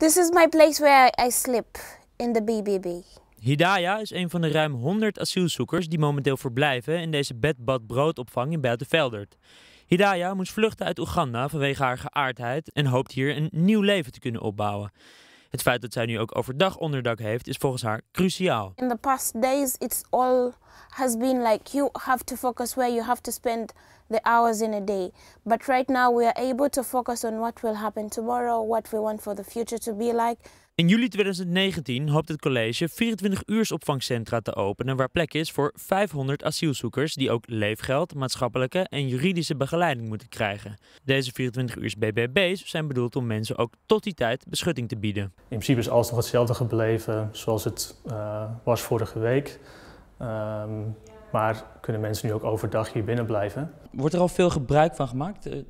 This is my place where I sleep in the BBB. Hidaya is een van de ruim 100 asielzoekers die momenteel verblijven in deze bed, bad, broodopvang in Buitenveldert. Hidaya moest vluchten uit Oeganda vanwege haar geaardheid en hoopt hier een nieuw leven te kunnen opbouwen. Het feit dat zij nu ook overdag onderdak heeft is volgens haar cruciaal. In the past days it's all has been like you have to focus where you have to spend the hours in a day. But right now we are able to focus on what will happen tomorrow, what we want for the future to be like. In juli 2019 hoopt het college 24 uursopvangcentra opvangcentra te openen waar plek is voor 500 asielzoekers die ook leefgeld, maatschappelijke en juridische begeleiding moeten krijgen. Deze 24 uurs BBB's zijn bedoeld om mensen ook tot die tijd beschutting te bieden. In principe is alles nog hetzelfde gebleven zoals het eh, was vorige week. Ehm, maar kunnen mensen nu ook overdag hier binnen blijven? Wordt er al veel gebruik van gemaakt? Eh, eh,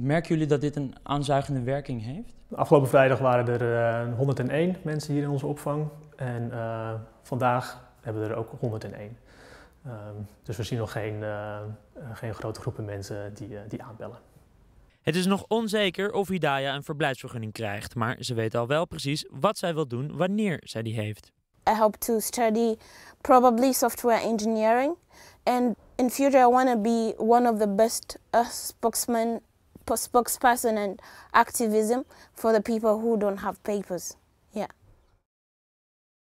Merken jullie dat dit een aanzuigende werking heeft? Afgelopen vrijdag waren er 101 eh, mensen hier in onze opvang. En eh, vandaag hebben we er ook 101. Ehm, dus we zien nog geen, eh, geen grote groepen mensen die, die aanbellen. Het is nog onzeker of Hidaya een verblijfsvergunning krijgt, maar ze weet al wel precies wat zij wil doen wanneer zij die heeft. I hope to study probably software engineering and in future I want to be one of the best uh, spokesmen spokesperson and activism for the people who don't have papers. Yeah.